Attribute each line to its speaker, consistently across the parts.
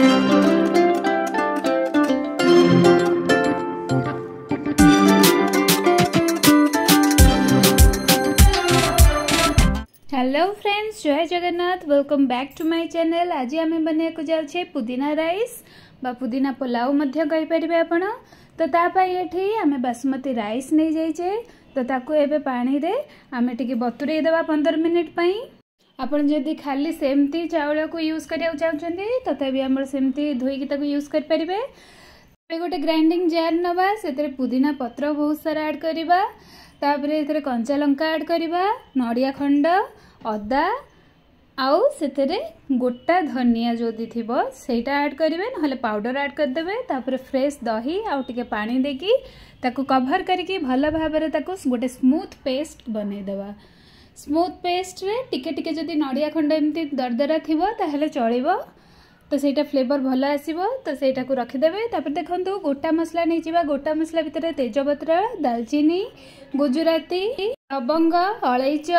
Speaker 1: hello friends জয় Jagannath welcome back to my channel আজ আমি বনাইବାକୁ যাচ্ছে পুদিনা রাইস বা পুদিনা পোলাও মধ্যে কইপারিবে আপন তো তা পাই এটি আমি বাসমতি রাইস নেই যাইছে তো তাকে এবে পানিরে আমি টিকে বতুরেই দেবা পনেরো মিনিট পাই आपन जदि खाली सेमती चाउल को यूज करा चाहते तथापि आम सेमती धोईकी यूज करें गोटे ग्राइंडिंग जार नवा से पुदीना पत्र बहुत सारा एड करापर एर कंचा लंका आड करवा नड़िया खंड अदा आते गोटा धनिया जो थोटा आड करेंगे ना पाउडर आड करदे फ्रेश दही आगे पा देखी कभर करके भल भाव गोटे स्मूथ पेस्ट बनईदेगा ସ୍ମୁଥ୍ ପେଷ୍ଟରେ ଟିକେ ଟିକେ ଯଦି ନଡ଼ିଆ ଖଣ୍ଡ ଏମିତି ଦରଦରା ଥିବ ତାହେଲେ ଚଳିବ ତ ସେଇଟା ଫ୍ଲେଭର୍ ଭଲ ଆସିବ ତ ସେଇଟାକୁ ରଖିଦେବେ ତାପରେ ଦେଖନ୍ତୁ ଗୋଟା ମସଲା ନେଇଯିବା ଗୋଟା ମସଲା ଭିତରେ ତେଜପତ୍ର ଦାଲଚିନି ଗୁଜୁରାତି ଲବଙ୍ଗ ଅଳେଇଚ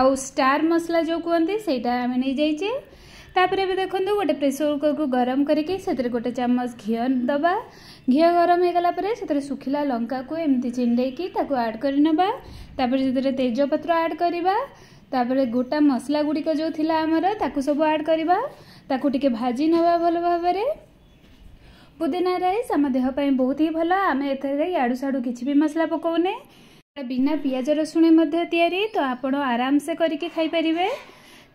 Speaker 1: ଆଉ ଷ୍ଟାର୍ ମସଲା ଯେଉଁ କୁହନ୍ତି ସେଇଟା ଆମେ ନେଇଯାଇଛେ ତାପରେ ଏବେ ଦେଖନ୍ତୁ ଗୋଟେ ପ୍ରେସର୍ କୁକର୍କୁ ଗରମ କରିକି ସେଥିରେ ଗୋଟେ ଚାମଚ ଘିଅ ଦେବା ଘିଅ ଗରମ ହୋଇଗଲା ପରେ ସେଥିରେ ଶୁଖିଲା ଲଙ୍କାକୁ ଏମିତି ଚିଣ୍ଡେଇକି ତାକୁ ଆଡ଼୍ କରିନେବା ତାପରେ ସେଥିରେ ତେଜପତ୍ର ଆଡ଼୍ କରିବା ତାପରେ ଗୋଟା ମସଲା ଗୁଡ଼ିକ ଯେଉଁ ଥିଲା ଆମର ତାକୁ ସବୁ ଆଡ଼୍ କରିବା ତାକୁ ଟିକେ ଭାଜି ନେବା ଭଲ ଭାବରେ ପୁଦିନା ରାଇସ୍ ଆମ ଦେହ ପାଇଁ ବହୁତ ହିଁ ଭଲ ଆମେ ଏଥିରେ ଇଆଡ଼ୁ ସାଡ଼ୁ କିଛି ବି ମସଲା ପକାଉନେ ବିନା ପିଆଜ ରସୁଣ ମଧ୍ୟ ତିଆରି ତ ଆପଣ ଆରାମସେ କରିକି ଖାଇପାରିବେ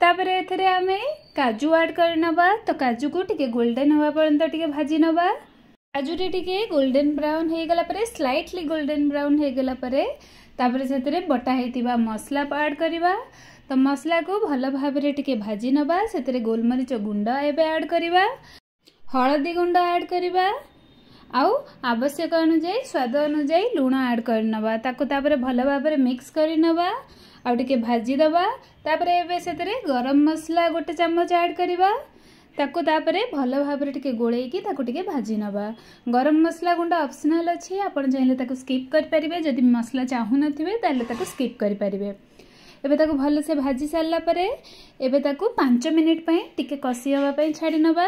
Speaker 1: ତାପରେ ଏଥିରେ ଆମେ କାଜୁ ଆଡ଼୍ କରିନେବା ତ କାଜୁକୁ ଟିକେ ଗୋଲ୍ଡେନ୍ ହେବା ପର୍ଯ୍ୟନ୍ତ ଟିକେ ଭାଜି ନେବା କାଜୁଟି ଟିକେ ଗୋଲ୍ଡେନ୍ ବ୍ରାଉନ୍ ହେଇଗଲା ପରେ ସ୍ଲାଇଟଲି ଗୋଲ୍ଡେନ୍ ବ୍ରାଉନ୍ ହେଇଗଲା ପରେ ତାପରେ ସେଥିରେ ବଟା ହେଇଥିବା ମସଲା ଆଡ଼୍ କରିବା ତ ମସଲାକୁ ଭଲ ଭାବରେ ଟିକେ ଭାଜି ନେବା ସେଥିରେ ଗୋଲମରିଚ ଗୁଣ୍ଡ ଏବେ ଆଡ଼୍ କରିବା ହଳଦୀ ଗୁଣ୍ଡ ଆଡ଼୍ କରିବା ଆଉ ଆବଶ୍ୟକ ଅନୁଯାୟୀ ସ୍ୱାଦ ଅନୁଯାୟୀ ଲୁଣ ଆଡ଼୍ କରିନେବା ତାକୁ ତାପରେ ଭଲ ଭାବରେ ମିକ୍ସ କରିନେବା ଆଉ ଟିକେ ଭାଜିଦେବା ତାପରେ ଏବେ ସେଥିରେ ଗରମ ମସଲା ଗୋଟେ ଚାମଚ ଆଡ଼୍ କରିବା ତାକୁ ତାପରେ ଭଲ ଭାବରେ ଟିକେ ଗୋଳେଇକି ତାକୁ ଟିକେ ଭାଜି ନେବା ଗରମ ମସଲା ଗୁଣ୍ଡ ଅପସନାଲ୍ ଅଛି ଆପଣ ଚାହିଁଲେ ତାକୁ ସ୍କିପ୍ କରିପାରିବେ ଯଦି ମସଲା ଚାହୁଁନଥିବେ ତାହେଲେ ତାକୁ ସ୍କିପ୍ କରିପାରିବେ ଏବେ ତାକୁ ଭଲସେ ଭାଜି ସାରିଲା ପରେ ଏବେ ତାକୁ ପାଞ୍ଚ ମିନିଟ୍ ପାଇଁ ଟିକେ କଷି ହେବା ପାଇଁ ଛାଡ଼ି ନେବା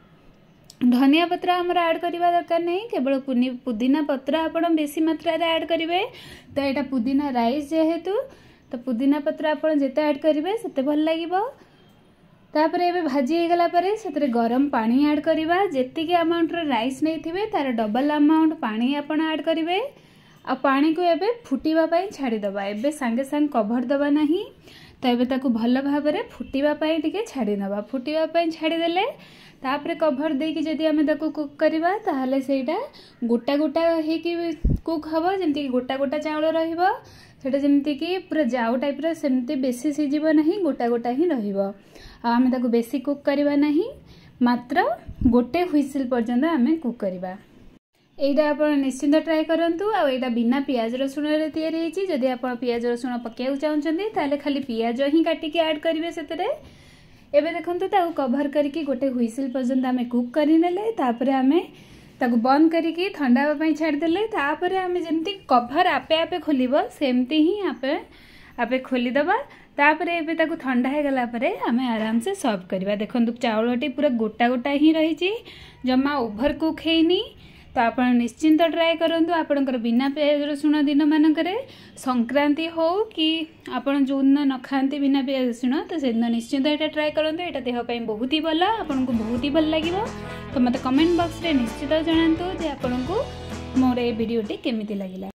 Speaker 1: ଧନିଆ ପତ୍ର ଆମର ଆଡ଼୍ କରିବା ଦରକାର ନାହିଁ କେବଳ ପୁଦିନା ପତ୍ର ଆପଣ ବେଶୀ ମାତ୍ରାରେ ଆଡ଼୍ କରିବେ ତ ଏଇଟା ପୁଦିନା ରାଇସ୍ ଯେହେତୁ ତ ପୁଦିନା ପତ୍ର ଆପଣ ଯେତେ ଆଡ଼୍ କରିବେ ସେତେ ଭଲ ଲାଗିବ ତାପରେ ଏବେ ଭାଜି ହେଇଗଲା ପରେ ସେଥିରେ ଗରମ ପାଣି ଆଡ଼୍ କରିବା ଯେତିକି ଆମାଉଣ୍ଟର ରାଇସ୍ ନେଇଥିବେ ତାର ଡବଲ ଆମାଉଣ୍ଟ ପାଣି ଆପଣ ଆଡ଼୍ କରିବେ ଆଉ ପାଣିକୁ ଏବେ ଫୁଟିବା ପାଇଁ ଛାଡ଼ିଦେବା ଏବେ ସାଙ୍ଗେ ସାଙ୍ଗେ କଭର୍ ଦେବା ନାହିଁ तो एवं भल भाव फुटापी टे छाड़ फुटापी छाड़ीदे तापर कभर देकी जदि आम कुक करवा गोटा गोटा हो कुक हम जमीक गोटा गोटा चाउल रोटा जमीक पूरा जाऊ टाइप रमी बेस सीझेना गोटा गोटा ही रमें बेस कुक मात्र गोटे हुईसिल पर्यटन आम कुक यहाँ आप निश्चिंत ट्राए करूँ आईटा बिना पिज रसुण यादव आप पिज रसुण पकवाक चाहते तेल खाली पिज ही काटिके एड करेंगे से देखते कभर करके गोटे हुईसिल पर्यटन आम कुक करें बंद करके थंडा छाड़देले आम जमी कभर आपे आपे खोल सेमती ही आपे आपे खोलीदापर एक् थंडा होगापर आम आराम से सर्व करवा देखो चाउल टी पूरा गोटा गोटा ही रही जमा ओवर कुक होनी ତ ଆପଣ ନିଶ୍ଚିନ୍ତ ଟ୍ରାଏ କରନ୍ତୁ ଆପଣଙ୍କର ବିନା ପିଆଜ ରସୁଣ ଦିନମାନଙ୍କରେ ସଂକ୍ରାନ୍ତି ହେଉ କି ଆପଣ ଯେଉଁଦିନ ନ ଖାଆନ୍ତି ବିନା ପିଆଜ ରସୁଣ ତ ସେଦିନ ନିଶ୍ଚିନ୍ତ ଏଇଟା ଟ୍ରାଏ କରନ୍ତୁ ଏଇଟା ଦେହ ପାଇଁ ବହୁତ ହି ଭଲ ଆପଣଙ୍କୁ ବହୁତ ହି ଭଲ ଲାଗିବ ତ ମୋତେ କମେଣ୍ଟ ବକ୍ସରେ ନିଶ୍ଚିତ ଜଣାନ୍ତୁ ଯେ ଆପଣଙ୍କୁ ମୋର ଏ ଭିଡ଼ିଓଟି କେମିତି ଲାଗିଲା